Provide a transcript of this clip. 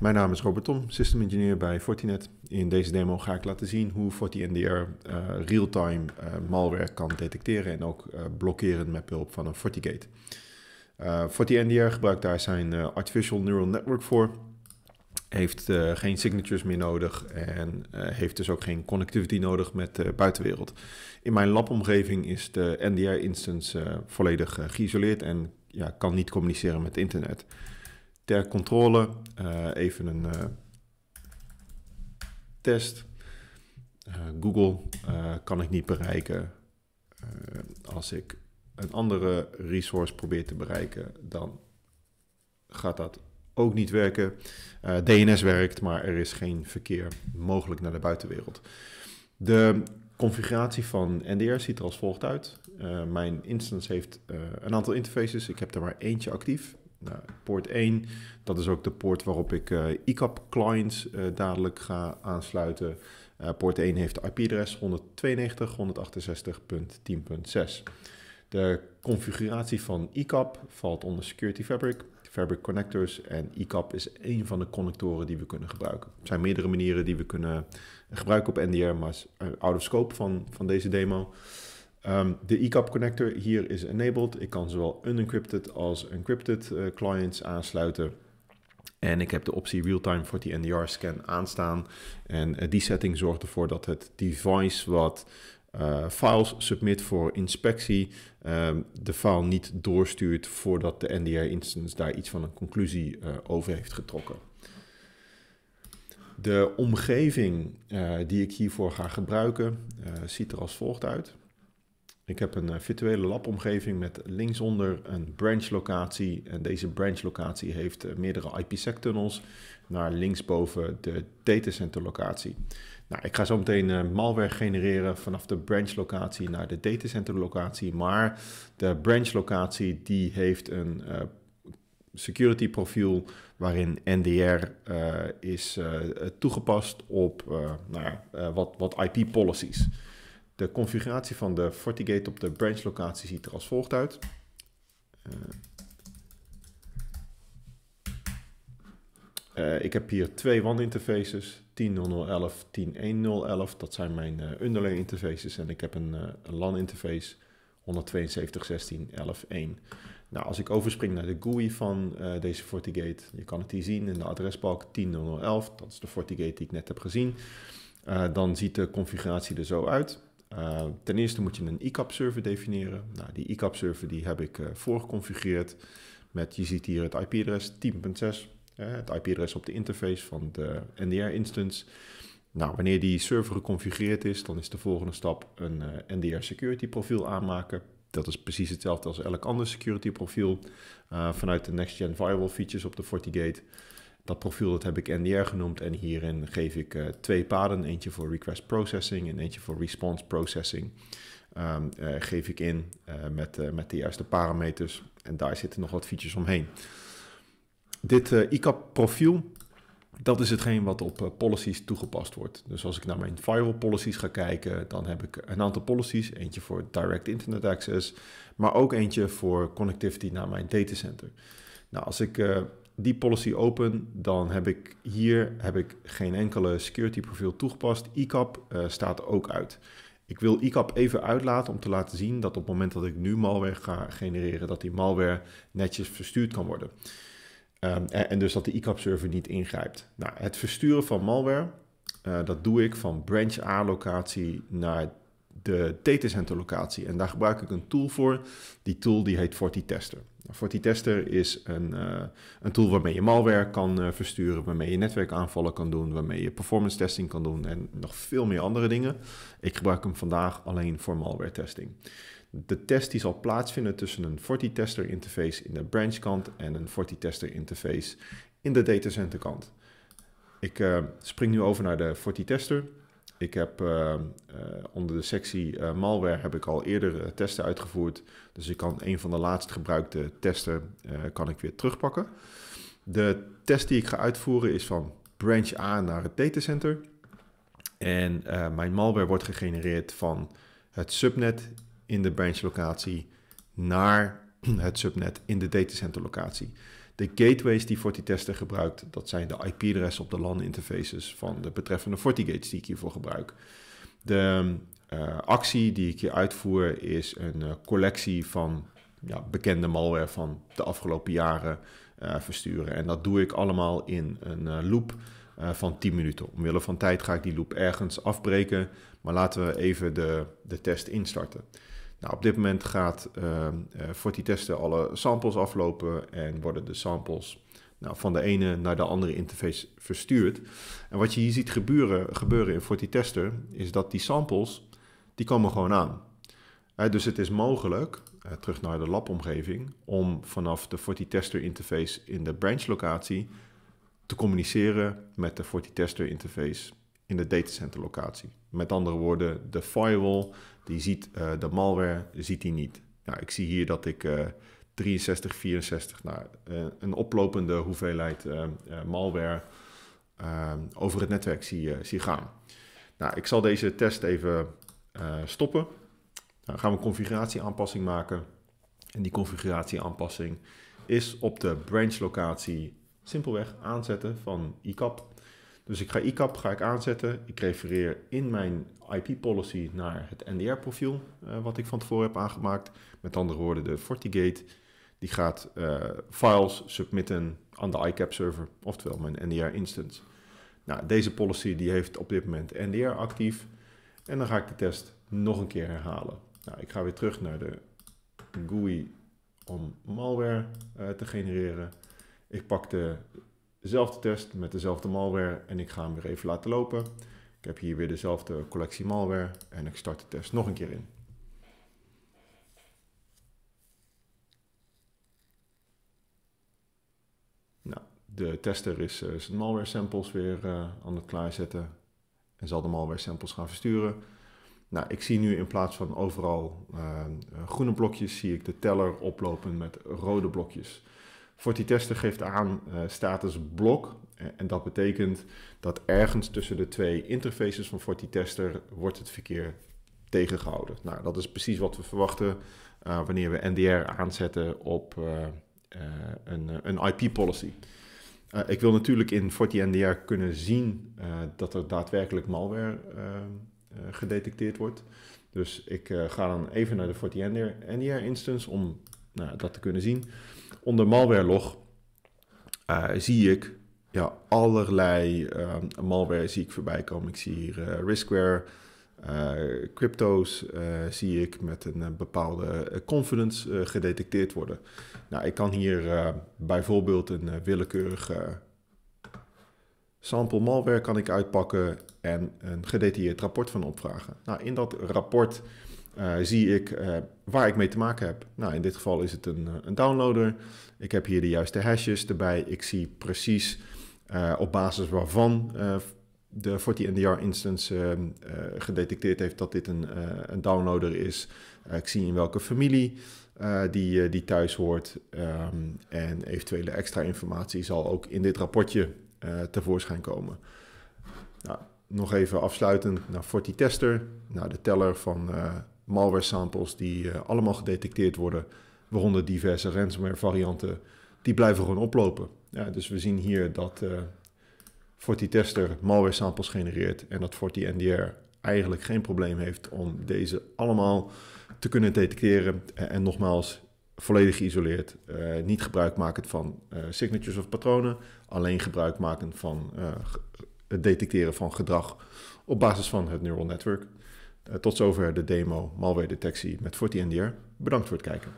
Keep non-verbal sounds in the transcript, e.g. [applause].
Mijn naam is Robert Tom, System Engineer bij Fortinet. In deze demo ga ik laten zien hoe FortiNDR uh, eh, real-time eh, malware kan detecteren en ook eh, blokkeren met behulp van een FortiGate. FortiNDR gebruikt daar zijn Artificial Neural Network voor. Heeft geen signatures meer nodig en heeft dus ook geen connectivity nodig met de buitenwereld. In mijn labomgeving is de NDR-instance volledig geïsoleerd en ja, kan niet communiceren met internet ter controle eh, even een eh, test. Eh, Google kan ik niet bereiken als ik een andere resource probeer te bereiken, dan gaat dat ook niet werken. DNS werkt, maar er is geen verkeer mogelijk naar de buitenwereld. De configuratie van NDR ziet er als volgt uit. mijn instance heeft een aantal interfaces. Ik heb er maar eentje actief. Nou, poort 1, dat is ook de poort waarop ik uh, ICAP clients eh, dadelijk ga aansluiten. Uh, poort 1 heeft IP-adres 192.168.10.6. De configuratie van ICAP valt onder Security Fabric, Fabric Connectors en ICAP is een van de connectoren die we kunnen gebruiken. Er zijn meerdere manieren die we kunnen gebruiken op NDR, maar out of scope van, van deze demo. Ehm, de ECAP connector hier is enabled. Ik kan zowel unencrypted als encrypted eh, clients aansluiten. En ik heb de optie real-time voor die NDR-scan aanstaan. En eh, die setting zorgt ervoor dat het device wat eh, files submit voor inspectie, ehm, de file niet doorstuurt voordat de NDR-instance daar iets van een conclusie over heeft getrokken. De omgeving die ik hiervoor ga gebruiken ziet er als volgt uit. Ik heb een eh, virtuele labomgeving met linksonder een branch locatie. En deze branch locatie heeft eh, meerdere IPsec tunnels naar linksboven de datacenter locatie. Nou, ik ga zo meteen eh, malware genereren vanaf de branch locatie naar de datacenter locatie. Maar de branch locatie die heeft een security profiel waarin NDR is toegepast op nou ja, wat, wat IP policies. De configuratie van de FortiGate op de branch locatie ziet er als volgt uit. Eh, eh, ik heb hier twee WAN interfaces, 10.0.11, 10.1.0.11, dat zijn mijn uh, interfaces en ik heb een, LAN interface 172.16.11.1. Nou, als ik overspring naar de GUI van deze FortiGate, je kan het hier zien in de adresbalk 10.0.11. dat is de FortiGate die ik net heb gezien, dan ziet de configuratie er zo uit. Eh, ten eerste moet je een icap e server definiëren. Nou, die icap e server die heb ik uh, voorgeconfigureerd met, je ziet hier het IP-adres 10.6, het IP-adres op de interface van de NDR-instance. Nou, wanneer die server geconfigureerd is, dan is de volgende stap een eh, NDR security profiel aanmaken. Dat is precies hetzelfde als elk ander security profiel vanuit de next-gen firewall features op de FortiGate. Dat profiel dat heb ik NDR genoemd en hierin geef ik eh, twee paden. Eentje voor request processing en eentje voor response processing. Ehm, eh, geef ik in eh, met, met de juiste parameters en daar zitten nog wat features omheen. Dit ICAP profiel, dat is hetgeen wat op policies toegepast wordt. Dus als ik naar mijn firewall policies ga kijken, dan heb ik een aantal policies. Eentje voor direct internet access, maar ook eentje voor connectivity naar mijn datacenter. Nou, als ik die policy open, dan heb ik hier heb ik geen enkele security profiel toegepast. ICAP eh, staat ook uit. Ik wil ICAP even uitlaten om te laten zien dat op het moment dat ik nu malware ga genereren, dat die malware netjes verstuurd kan worden. Ehm, en, dus dat de ICAP-server niet ingrijpt. Nou, het versturen van malware, eh, dat doe ik van branch A-locatie naar de datacenter locatie. En daar gebruik ik een tool voor. Die tool die heet FortiTester. FortiTester is een, uh, een tool waarmee je malware kan eh, versturen, waarmee je netwerkaanvallen kan doen, waarmee je performance testing kan doen en nog veel meer andere dingen. Ik gebruik hem vandaag alleen voor malware testing. De test die zal plaatsvinden tussen een FortiTester interface in de branch kant en een FortiTester interface in de datacenter kant. Ik eh, spring nu over naar de FortiTester. Ik heb eh, eh, onder de sectie eh, malware heb ik al eerder testen uitgevoerd. Dus ik kan een van de laatst gebruikte testen kan ik weer terugpakken. De test die ik ga uitvoeren is van branch A naar het datacenter. En mijn malware wordt gegenereerd van het subnet in de branch locatie naar [clears throat] het subnet in de datacenter locatie. De gateways die FortiTester gebruikt, dat zijn de IP-adressen op de LAN-interfaces van de betreffende FortiGates die ik hiervoor gebruik. De eh, actie die ik hier uitvoer is een eh, collectie van ja, bekende malware van de afgelopen jaren eh, versturen. En dat doe ik allemaal in een loop van 10 minuten. Omwille van tijd ga ik die loop ergens afbreken, maar laten we even de, de test instarten. Nou, op dit moment gaat FortiTester ehm, eh, alle samples aflopen en worden de samples nou, van de ene naar de andere interface verstuurd. En wat je hier ziet gebeuren, gebeuren in FortiTester is dat die samples, die komen gewoon aan. Uh, dus het is mogelijk, eh, terug naar de labomgeving, om vanaf de FortiTester interface in de branch locatie te communiceren met de FortiTester interface in de datacenter locatie. Met andere woorden, de firewall die ziet eh, de malware, ziet die niet. Nou, ik zie hier dat ik 63, eh, 64, nou, eh, een oplopende hoeveelheid malware over het netwerk zie, zie gaan. Nou, ik zal deze test even stoppen. Dan nou, gaan we een configuratieaanpassing maken. En die configuratieaanpassing is op de branch locatie simpelweg aanzetten van ICAP. Dus ik ga ICAP ga ik aanzetten. Ik refereer in mijn IP-policy naar het NDR-profiel eh, wat ik van tevoren heb aangemaakt. Met andere woorden, de FortiGate die gaat eh, files submitten aan de ICAP-server, oftewel mijn NDR-instance. Nou, deze policy die heeft op dit moment NDR actief. En dan ga ik de test nog een keer herhalen. Nou, ik ga weer terug naar de GUI om malware eh, te genereren. Ik pak de dezelfde test met dezelfde malware en ik ga hem weer even laten lopen. Ik heb hier weer dezelfde collectie malware en ik start de test nog een keer in. Nou, de tester is eh, zijn malware samples weer eh, aan het klaarzetten en zal de malware samples gaan versturen. Nou, ik zie nu in plaats van overal eh, groene blokjes, zie ik de teller oplopen met rode blokjes. Fortitester geeft aan eh, status blok. Eh, en dat betekent dat ergens tussen de twee interfaces van Fortitester wordt het verkeer tegengehouden. Nou, dat is precies wat we verwachten eh, wanneer we NDR aanzetten op een, een IP-policy. ik wil natuurlijk in FortiNDR kunnen zien dat er daadwerkelijk malware gedetecteerd wordt. Dus ik ga dan even naar de FortiNDR instance om eh, dat te kunnen zien. Onder malware log eh, zie ik ja, allerlei ehm, malware zie ik voorbij komen. Ik zie hier uh, riskware, crypto's zie ik met een bepaalde confidence gedetecteerd worden. Nou, ik kan hier bijvoorbeeld een willekeurige sample malware kan ik uitpakken en een gedetailleerd rapport van opvragen. Nou, in dat rapport eh, zie ik eh, waar ik mee te maken heb. Nou, in dit geval is het een, eh, een downloader. Ik heb hier de juiste hashes erbij. Ik zie precies op basis waarvan de FortiNDR ndr instance gedetecteerd heeft dat dit een, een downloader is. ik zie in welke familie die, die thuis hoort. Ehm, en eventuele extra informatie zal ook in dit rapportje tevoorschijn komen. Nou, nog even afsluitend naar FortiTester, Forti Tester. Nou, de teller van malware samples die eh, allemaal gedetecteerd worden, waaronder diverse ransomware varianten, die blijven gewoon oplopen. Ja, dus we zien hier dat eh, FortiTester malware samples genereert en dat FortiNDR eigenlijk geen probleem heeft om deze allemaal te kunnen detecteren. En nogmaals, volledig geïsoleerd, uh, niet gebruikmakend van signatures of patronen, alleen gebruikmakend van het detecteren van gedrag op basis van het neural network. Eh, tot zover de demo Malware Detectie met FortiNDR. Bedankt voor het kijken.